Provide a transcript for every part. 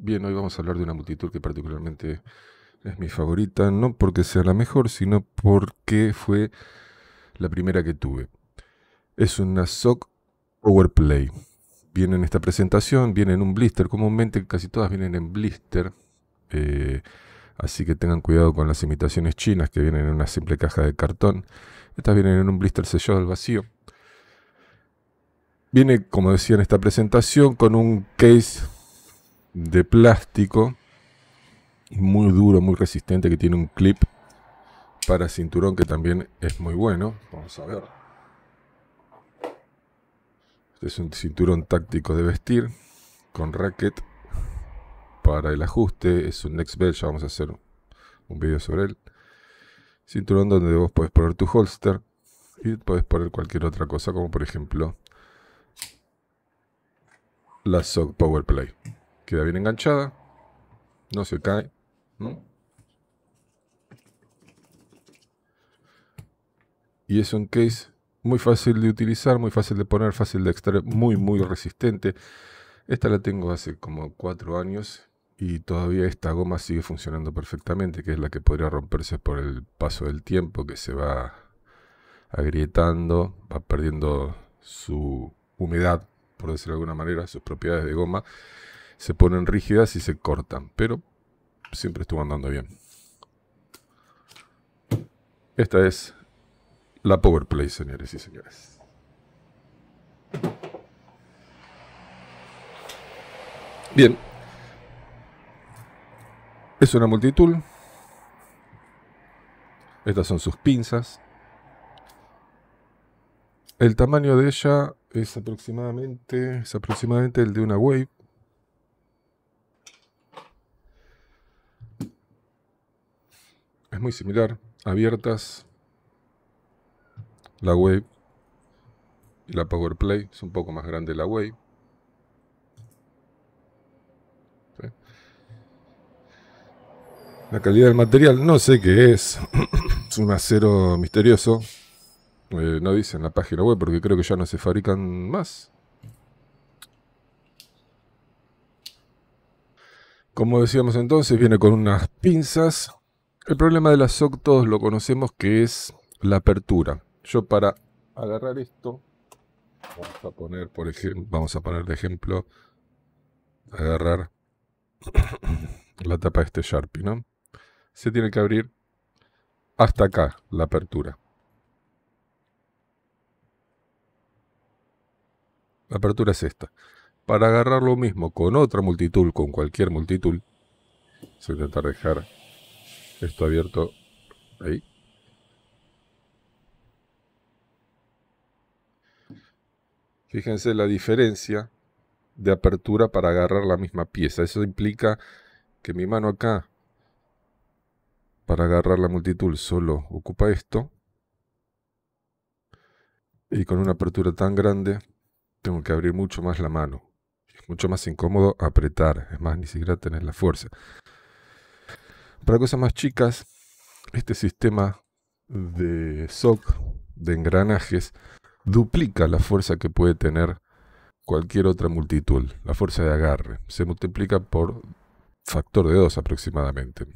Bien, hoy vamos a hablar de una multitud que particularmente es mi favorita, no porque sea la mejor, sino porque fue la primera que tuve. Es una SOC Overplay. Viene en esta presentación, viene en un blister, comúnmente casi todas vienen en blister. Eh, así que tengan cuidado con las imitaciones chinas que vienen en una simple caja de cartón. Estas vienen en un blister sellado al vacío. Viene, como decía en esta presentación, con un case de plástico muy duro, muy resistente, que tiene un clip para cinturón que también es muy bueno. Vamos a ver. Este es un cinturón táctico de vestir con racket para el ajuste. Es un Next belt ya vamos a hacer un video sobre él. Cinturón donde vos podés poner tu holster y podés poner cualquier otra cosa, como por ejemplo la SOC Power Play. Queda bien enganchada. No se cae. Y es un case muy fácil de utilizar, muy fácil de poner, fácil de extraer, muy, muy resistente. Esta la tengo hace como cuatro años y todavía esta goma sigue funcionando perfectamente, que es la que podría romperse por el paso del tiempo, que se va agrietando, va perdiendo su humedad, por decirlo de alguna manera, sus propiedades de goma se ponen rígidas y se cortan, pero siempre estuvo andando bien. Esta es la PowerPlay, señores y señores. Bien. Es una multitud. Estas son sus pinzas. El tamaño de ella es aproximadamente, es aproximadamente el de una Wave. es muy similar. Abiertas, la Wave y la Power Play. Es un poco más grande la Wave. La calidad del material, no sé qué es. es un acero misterioso. Eh, no dice en la página web porque creo que ya no se fabrican más. Como decíamos entonces, viene con unas pinzas el problema de las SOC todos lo conocemos que es la apertura. Yo para agarrar esto, vamos a poner, por ejemplo, vamos a poner de ejemplo, agarrar la tapa de este Sharpie, ¿no? Se tiene que abrir hasta acá la apertura. La apertura es esta. Para agarrar lo mismo con otra multitool, con cualquier multitool, se intentar dejar Está abierto. Ahí. Fíjense la diferencia de apertura para agarrar la misma pieza. Eso implica que mi mano acá, para agarrar la multitud, solo ocupa esto. Y con una apertura tan grande, tengo que abrir mucho más la mano. Es mucho más incómodo apretar. Es más, ni siquiera tener la fuerza. Para cosas más chicas, este sistema de SOC, de engranajes, duplica la fuerza que puede tener cualquier otra multitud, la fuerza de agarre. Se multiplica por factor de 2 aproximadamente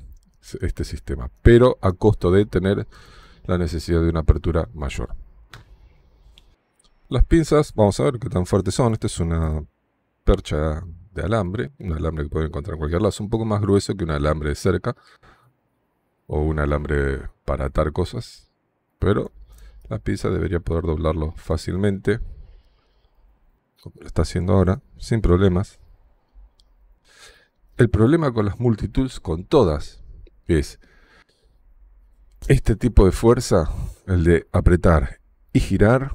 este sistema, pero a costo de tener la necesidad de una apertura mayor. Las pinzas, vamos a ver qué tan fuertes son. Esta es una percha de alambre, un alambre que pueden encontrar en cualquier lado. Es un poco más grueso que un alambre de cerca o un alambre para atar cosas, pero la pieza debería poder doblarlo fácilmente, como lo está haciendo ahora, sin problemas. El problema con las multitudes, con todas, es este tipo de fuerza, el de apretar y girar,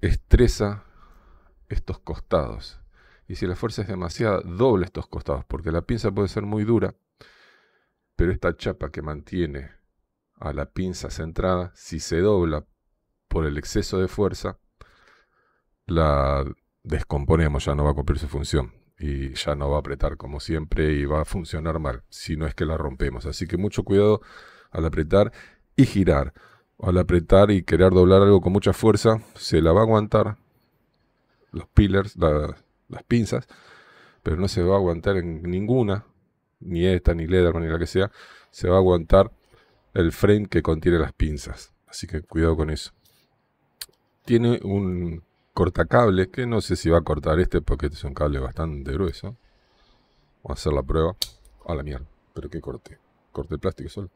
estresa estos costados y si la fuerza es demasiada, doble estos costados, porque la pinza puede ser muy dura, pero esta chapa que mantiene a la pinza centrada, si se dobla por el exceso de fuerza, la descomponemos, ya no va a cumplir su función y ya no va a apretar como siempre y va a funcionar mal, si no es que la rompemos. Así que mucho cuidado al apretar y girar. al apretar y querer doblar algo con mucha fuerza, se la va a aguantar los pillars, la, las pinzas, pero no se va a aguantar en ninguna, ni esta, ni Lederman, ni la que sea, se va a aguantar el frame que contiene las pinzas. Así que cuidado con eso. Tiene un cortacable. que no sé si va a cortar este porque este es un cable bastante grueso. Vamos a hacer la prueba. A la mierda. ¿Pero que corte corte el plástico solo?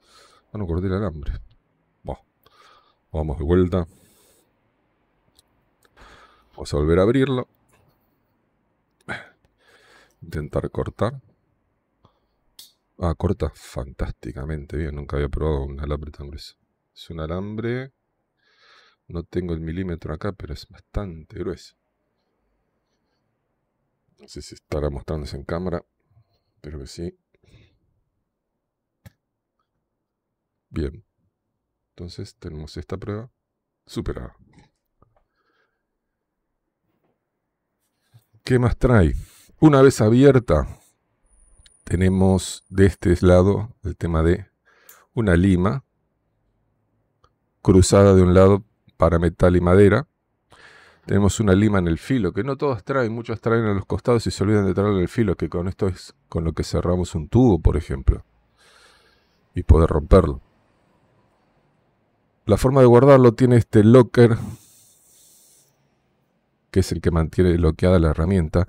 Ah, no, corté el alambre. vamos de vuelta. Vamos a volver a abrirlo. Intentar cortar. Ah, corta fantásticamente bien. Nunca había probado un alambre tan grueso. Es un alambre. No tengo el milímetro acá, pero es bastante grueso. No sé si estará mostrándose en cámara. pero que sí. Bien. Entonces tenemos esta prueba superada. ¿Qué más trae? Una vez abierta, tenemos de este lado el tema de una lima cruzada de un lado para metal y madera. Tenemos una lima en el filo, que no todas traen, muchas traen a los costados y se olvidan de traer el filo, que con esto es con lo que cerramos un tubo, por ejemplo, y poder romperlo. La forma de guardarlo tiene este locker, que es el que mantiene bloqueada la herramienta,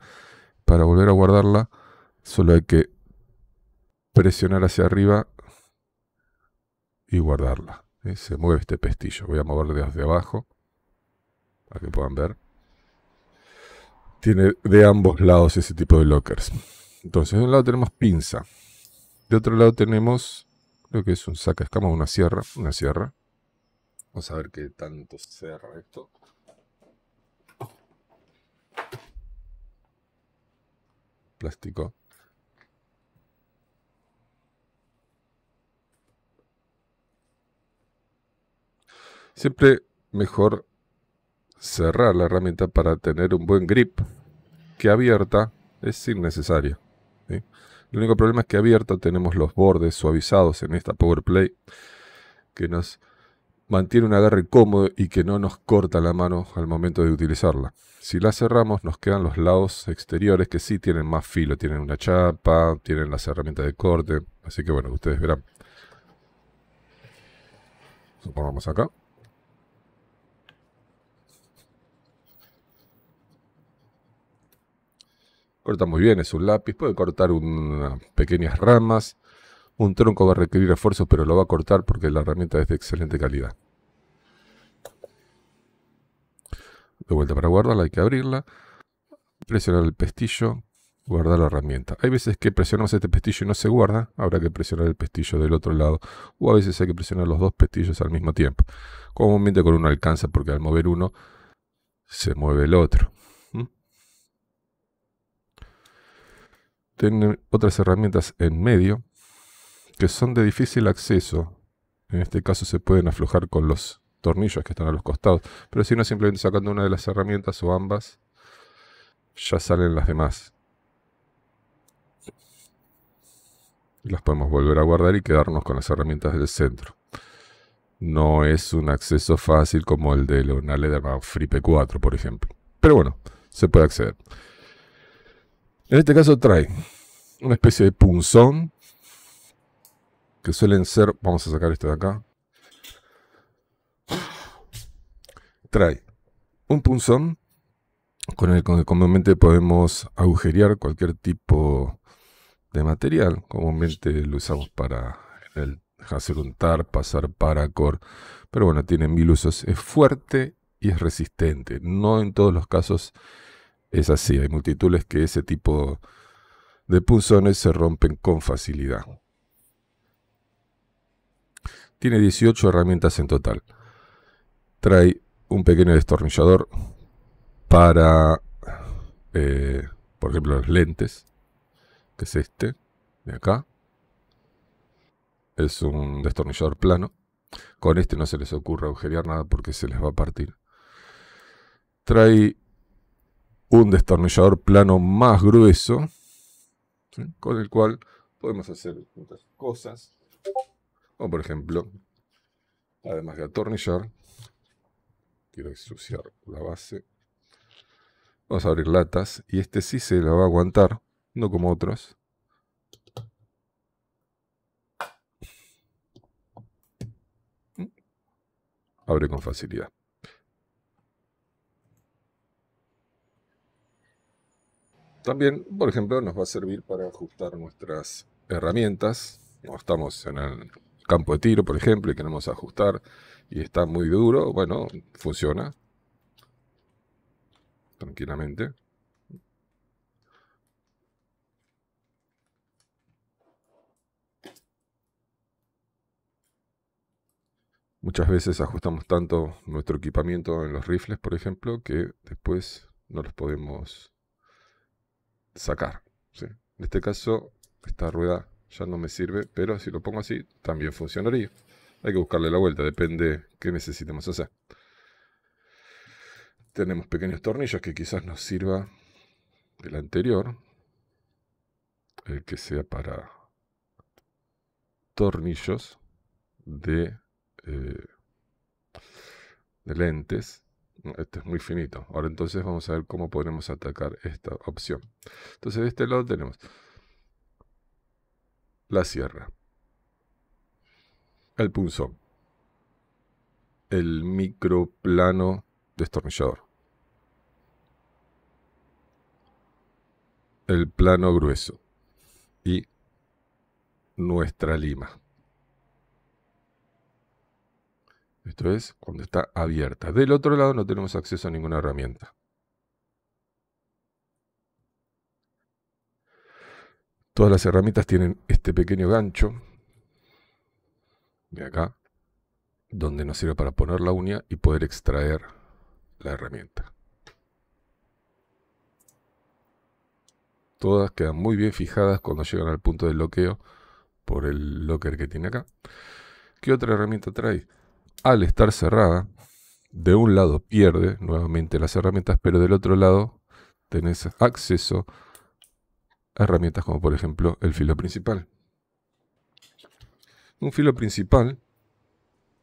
para volver a guardarla, solo hay que presionar hacia arriba y guardarla. ¿eh? Se mueve este pestillo. Voy a moverlo desde abajo para que puedan ver. Tiene de ambos lados ese tipo de lockers. Entonces, de un lado tenemos pinza. De otro lado tenemos lo que es un saca escama, una sierra. Una sierra. Vamos a ver qué tanto cierra esto. plástico. Siempre mejor cerrar la herramienta para tener un buen grip, que abierta es innecesario. El único problema es que abierta tenemos los bordes suavizados en esta play que nos mantiene un agarre cómodo y que no nos corta la mano al momento de utilizarla. Si la cerramos nos quedan los lados exteriores que sí tienen más filo, tienen una chapa, tienen las herramientas de corte, así que bueno, ustedes verán. Supongamos acá. Corta muy bien, es un lápiz, puede cortar unas pequeñas ramas, un tronco va a requerir esfuerzo, pero lo va a cortar porque la herramienta es de excelente calidad. De vuelta para guardarla hay que abrirla, presionar el pestillo, guardar la herramienta. Hay veces que presionamos este pestillo y no se guarda, habrá que presionar el pestillo del otro lado, o a veces hay que presionar los dos pestillos al mismo tiempo. Comúnmente con uno alcanza porque al mover uno se mueve el otro. ¿Mm? Tienen otras herramientas en medio que son de difícil acceso. En este caso se pueden aflojar con los tornillos que están a los costados, pero si no simplemente sacando una de las herramientas o ambas, ya salen las demás. Las podemos volver a guardar y quedarnos con las herramientas del centro. No es un acceso fácil como el de una Free Fripe 4, por ejemplo. Pero bueno, se puede acceder. En este caso trae una especie de punzón que suelen ser, vamos a sacar esto de acá, trae un punzón con el que comúnmente podemos agujerear cualquier tipo de material. Comúnmente lo usamos para el, hacer un tar, pasar paracord, pero bueno, tiene mil usos. Es fuerte y es resistente. No en todos los casos es así. Hay multitudes que ese tipo de punzones se rompen con facilidad. Tiene 18 herramientas en total. Trae un pequeño destornillador para, eh, por ejemplo, los lentes, que es este, de acá. Es un destornillador plano. Con este no se les ocurre agujerear nada porque se les va a partir. Trae un destornillador plano más grueso, con el cual podemos hacer muchas cosas. O por ejemplo, además de atornillar, quiero ensuciar la base. Vamos a abrir latas y este sí se la va a aguantar, no como otros. Abre con facilidad. También, por ejemplo, nos va a servir para ajustar nuestras herramientas. No estamos en el campo de tiro, por ejemplo, y queremos ajustar y está muy duro, bueno, funciona tranquilamente. Muchas veces ajustamos tanto nuestro equipamiento en los rifles, por ejemplo, que después no los podemos sacar. En este caso, esta rueda ya no me sirve, pero si lo pongo así, también funcionaría. Hay que buscarle la vuelta, depende qué necesitemos hacer. Tenemos pequeños tornillos que quizás nos sirva el anterior, el que sea para tornillos de, eh, de lentes. Esto es muy finito. Ahora entonces vamos a ver cómo podremos atacar esta opción. Entonces de este lado tenemos la sierra. El punzón. El microplano destornillador. El plano grueso. Y nuestra lima. Esto es cuando está abierta. Del otro lado no tenemos acceso a ninguna herramienta. Todas las herramientas tienen este pequeño gancho de acá, donde nos sirve para poner la uña y poder extraer la herramienta. Todas quedan muy bien fijadas cuando llegan al punto de bloqueo por el locker que tiene acá. ¿Qué otra herramienta trae? Al estar cerrada, de un lado pierde nuevamente las herramientas, pero del otro lado tenés acceso a herramientas como por ejemplo el filo principal. Un filo principal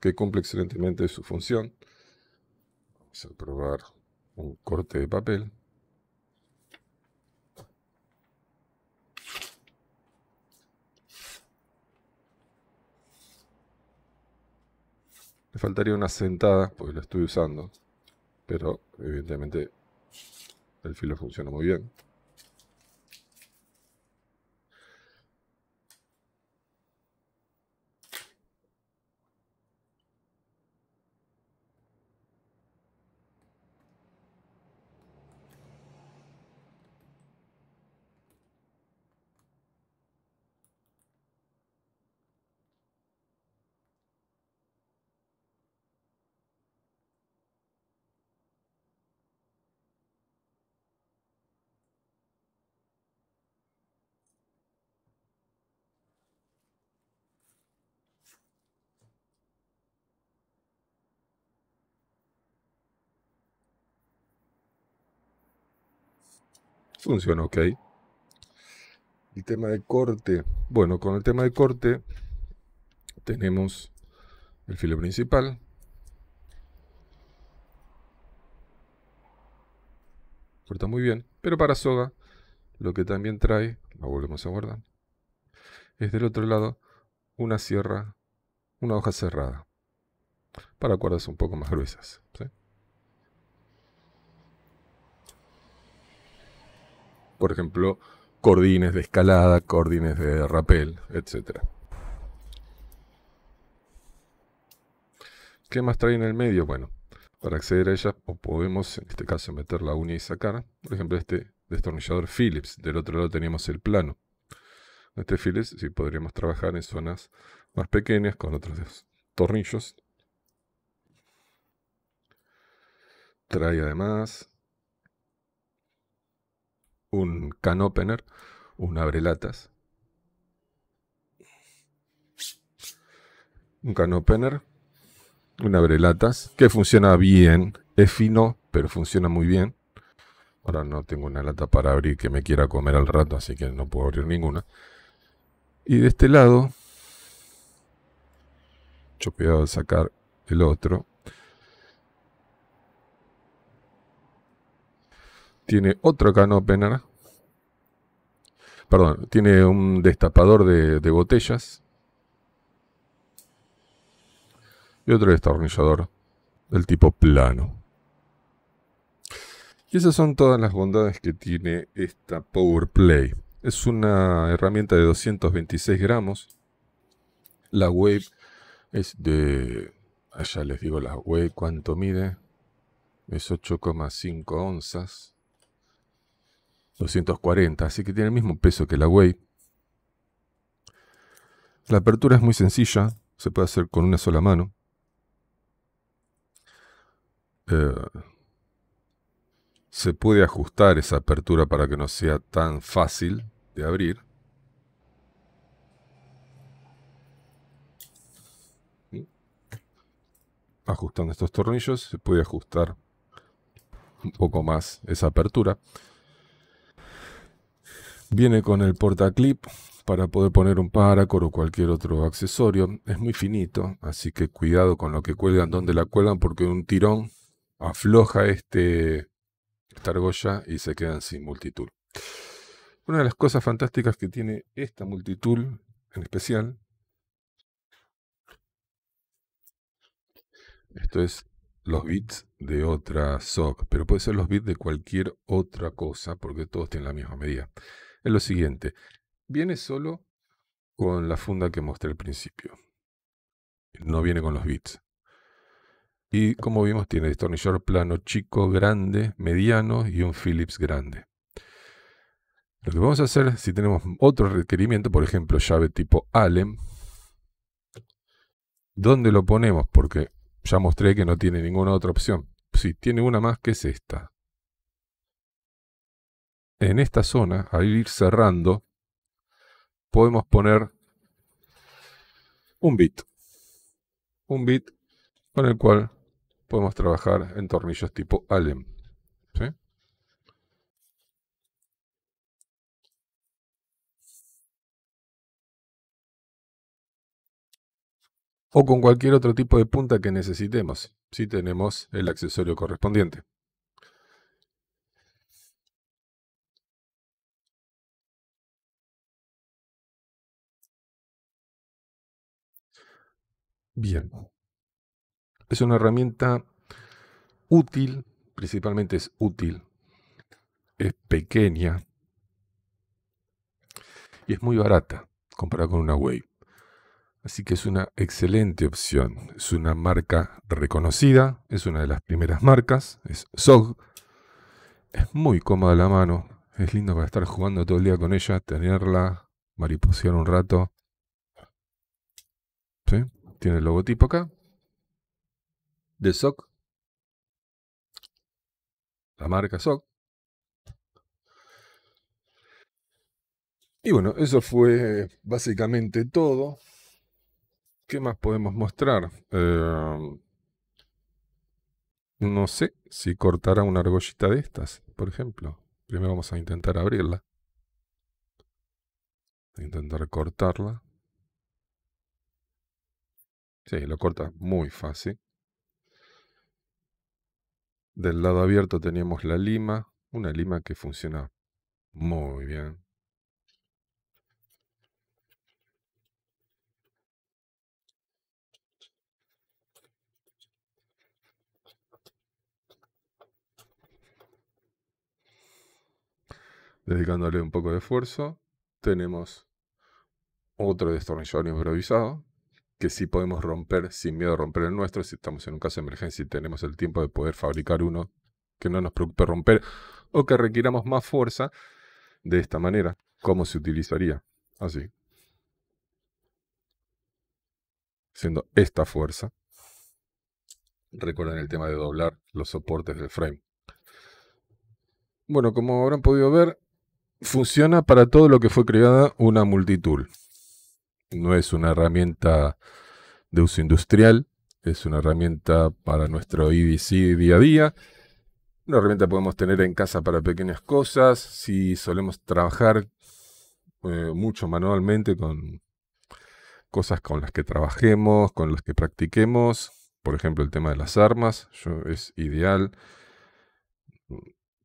que cumple excelentemente su función. Vamos a probar un corte de papel. me faltaría una sentada, porque lo estoy usando, pero evidentemente el filo funciona muy bien. Funciona ok. El tema de corte. Bueno, con el tema de corte tenemos el filo principal. Corta muy bien, pero para soga lo que también trae, lo volvemos a guardar, es del otro lado una sierra, una hoja cerrada, para cuerdas un poco más gruesas. ¿sí? por ejemplo, cordines de escalada, cordines de rapel etc. ¿Qué más trae en el medio? Bueno, para acceder a ellas podemos, en este caso, meter la uña y sacar. Por ejemplo, este destornillador Phillips. Del otro lado teníamos el plano. Este Phillips sí podríamos trabajar en zonas más pequeñas con otros tornillos. Trae además un can opener, un abrelatas. Un can opener, un abrelatas, que funciona bien, es fino, pero funciona muy bien. Ahora no tengo una lata para abrir que me quiera comer al rato, así que no puedo abrir ninguna. Y de este lado, yo cuidado de sacar el otro. tiene otro can opener, perdón, tiene un destapador de, botellas y otro destornillador del tipo plano. Y esas son todas las bondades que tiene esta Power Play. Es una herramienta de 226 gramos. La Wave es de... Allá les digo la Wave, ¿cuánto mide? Es 8,5 onzas. 240, así que tiene el mismo peso que la Way. La apertura es muy sencilla, se puede hacer con una sola mano. Eh, se puede ajustar esa apertura para que no sea tan fácil de abrir. Ajustando estos tornillos se puede ajustar un poco más esa apertura. Viene con el portaclip para poder poner un paracor o cualquier otro accesorio. Es muy finito, así que cuidado con lo que cuelgan, donde la cuelgan, porque un tirón afloja este, esta argolla y se quedan sin multitool. Una de las cosas fantásticas que tiene esta multitool, en especial, esto es los bits de otra SOC, pero puede ser los bits de cualquier otra cosa, porque todos tienen la misma medida es lo siguiente. Viene solo con la funda que mostré al principio. No viene con los bits. Y como vimos, tiene destornillador plano chico, grande, mediano y un Phillips grande. Lo que vamos a hacer, si tenemos otro requerimiento, por ejemplo, llave tipo Allen, ¿dónde lo ponemos? Porque ya mostré que no tiene ninguna otra opción. Si tiene una más, que es esta en esta zona, al ir cerrando, podemos poner un bit. Un bit con el cual podemos trabajar en tornillos tipo Allen. O con cualquier otro tipo de punta que necesitemos, si tenemos el accesorio correspondiente. bien. Es una herramienta útil, principalmente es útil, es pequeña y es muy barata comparada con una Wave. Así que es una excelente opción. Es una marca reconocida, es una de las primeras marcas, es SOG. Es muy cómoda la mano, es lindo para estar jugando todo el día con ella, tenerla, mariposear un rato. Tiene el logotipo acá. De SOC. La marca SOC. Y bueno, eso fue básicamente todo. ¿Qué más podemos mostrar? Eh, no sé si cortará una argollita de estas, por ejemplo. Primero vamos a intentar abrirla. intentar cortarla. Sí, lo corta muy fácil. Del lado abierto teníamos la lima, una lima que funciona muy bien. Dedicándole un poco de esfuerzo, tenemos otro destornillador improvisado, que podemos romper sin miedo a romper el nuestro, si estamos en un caso de emergencia y tenemos el tiempo de poder fabricar uno que no nos preocupe romper o que requiramos más fuerza de esta manera, ¿cómo se utilizaría? Así. Siendo esta fuerza. Recuerden el tema de doblar los soportes del frame. Bueno, como habrán podido ver, funciona para todo lo que fue creada una multitool no es una herramienta de uso industrial, es una herramienta para nuestro IDC día a día. Una herramienta podemos tener en casa para pequeñas cosas. Si solemos trabajar eh, mucho manualmente con cosas con las que trabajemos, con las que practiquemos, por ejemplo el tema de las armas, yo, es ideal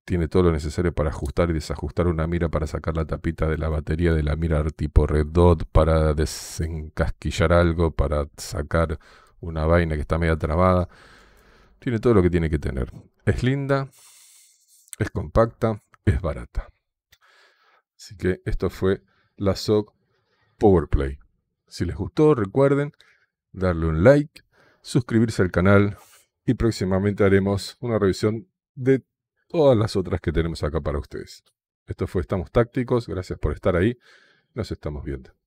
tiene todo lo necesario para ajustar y desajustar una mira, para sacar la tapita de la batería de la mira tipo red dot, para desencasquillar algo, para sacar una vaina que está media trabada. Tiene todo lo que tiene que tener. Es linda, es compacta, es barata. Así que esto fue la SOC Powerplay. Si les gustó, recuerden darle un like, suscribirse al canal y próximamente haremos una revisión de todas las otras que tenemos acá para ustedes. Esto fue Estamos Tácticos, gracias por estar ahí, nos estamos viendo.